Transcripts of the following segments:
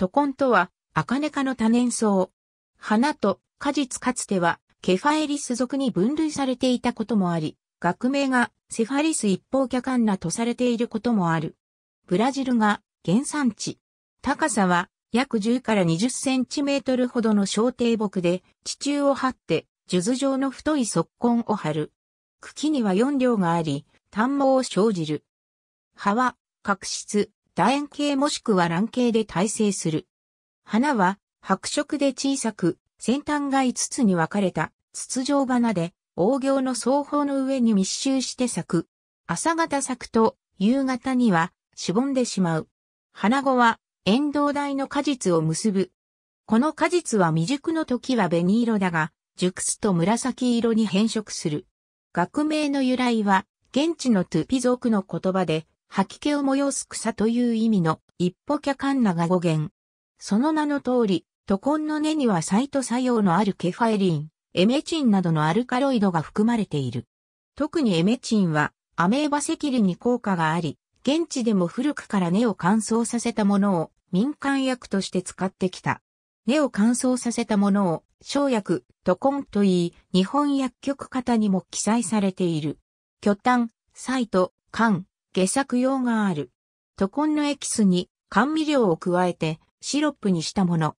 トコンとは、アカネ科の多年草。花と果実かつては、ケファエリス属に分類されていたこともあり、学名がセファリス一方キャカンナとされていることもある。ブラジルが原産地。高さは約10から20センチメートルほどの小低木で、地中を張って、樹図状の太い側根を張る。茎には4両があり、短毛を生じる。葉は、角質、楕円形もしくは卵形で耐性する。花は白色で小さく、先端が5つに分かれた筒状花で、黄行の双方の上に密集して咲く。朝方咲くと、夕方には、しぼんでしまう。花子は、遠藤台の果実を結ぶ。この果実は未熟の時は紅色だが、熟すと紫色に変色する。学名の由来は、現地のトゥピ族の言葉で、吐き気を催す草という意味の一歩キャカンナが語源。その名の通り、トコンの根にはサイト作用のあるケファエリン、エメチンなどのアルカロイドが含まれている。特にエメチンはアメーバ赤痢に効果があり、現地でも古くから根を乾燥させたものを民間薬として使ってきた。根を乾燥させたものを生薬、トコンといい、日本薬局型にも記載されている。巨炭、サイト、缶、下作用がある。トコンのエキスに甘味料を加えてシロップにしたもの。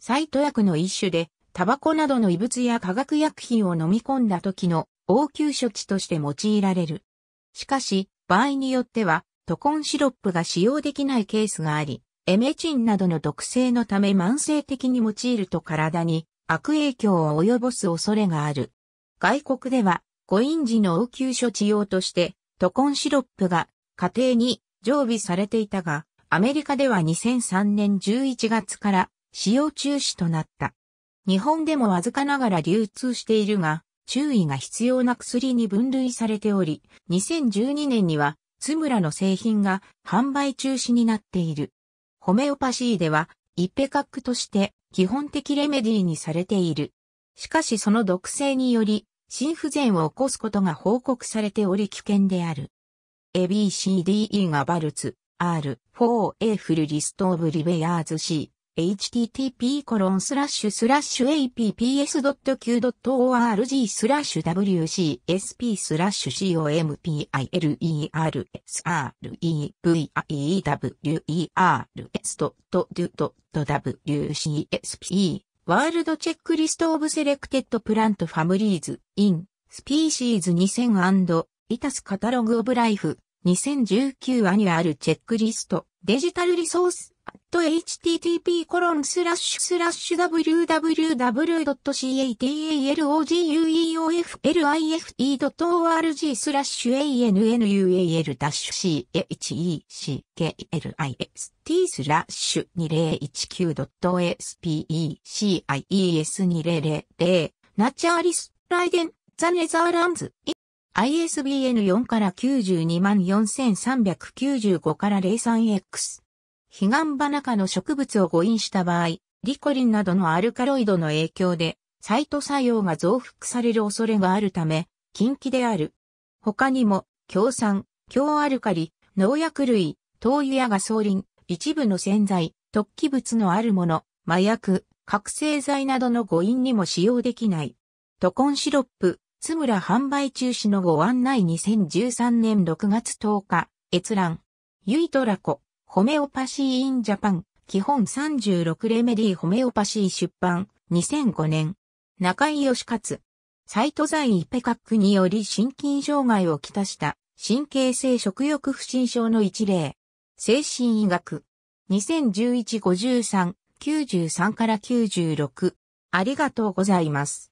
サイト薬の一種で、タバコなどの異物や化学薬品を飲み込んだ時の応急処置として用いられる。しかし、場合によっては、トコンシロップが使用できないケースがあり、エメチンなどの毒性のため慢性的に用いると体に悪影響を及ぼす恐れがある。外国では、誤飲時の応急処置用として、トコンシロップが家庭に常備されていたが、アメリカでは2003年11月から使用中止となった。日本でもわずかながら流通しているが、注意が必要な薬に分類されており、2012年には、津村の製品が販売中止になっている。ホメオパシーでは、イペカックとして基本的レメディーにされている。しかしその毒性により、心不全を起こすことが報告されており危険である。ABCDE がバルツ、R、4A フルリストオブリベヤーズ C、http コロンスラッシュスラッシュ apps.q.org スラッシュ wcsp スラッシュ c o m p i l e r s r e v e w e r s d o w c s p ワールドチェックリストオブセレクテッドプラントファムリーズインスピーシーズ2000イタスカタログオブライフ2019アニュアルチェックリスト、デジタルリソース、h t t p コロンススララッッシシュュ w w w c a t a l o g u e o f l i f e o r g スラッシュ annual-cecklis.t h スラッシュ 2019.species2000 ナチャーリスライデンザネザーランズ ISBN 4から924,395から 03X。ヒガンバナ科の植物を誤飲した場合、リコリンなどのアルカロイドの影響で、サイト作用が増幅される恐れがあるため、禁忌である。他にも、強酸、強アルカリ、農薬類、灯油やガソリン、一部の洗剤、突起物のあるもの、麻薬、覚醒剤などの誤飲にも使用できない。トコンシロップ、津村販売中止のご案内2013年6月10日、閲覧。ユイトラコ、ホメオパシーインジャパン、基本36レメディホメオパシー出版、2005年。中井義勝。サイト剤イペカックにより心筋障害をきたした神経性食欲不振症の一例。精神医学。2011-53、93から96。ありがとうございます。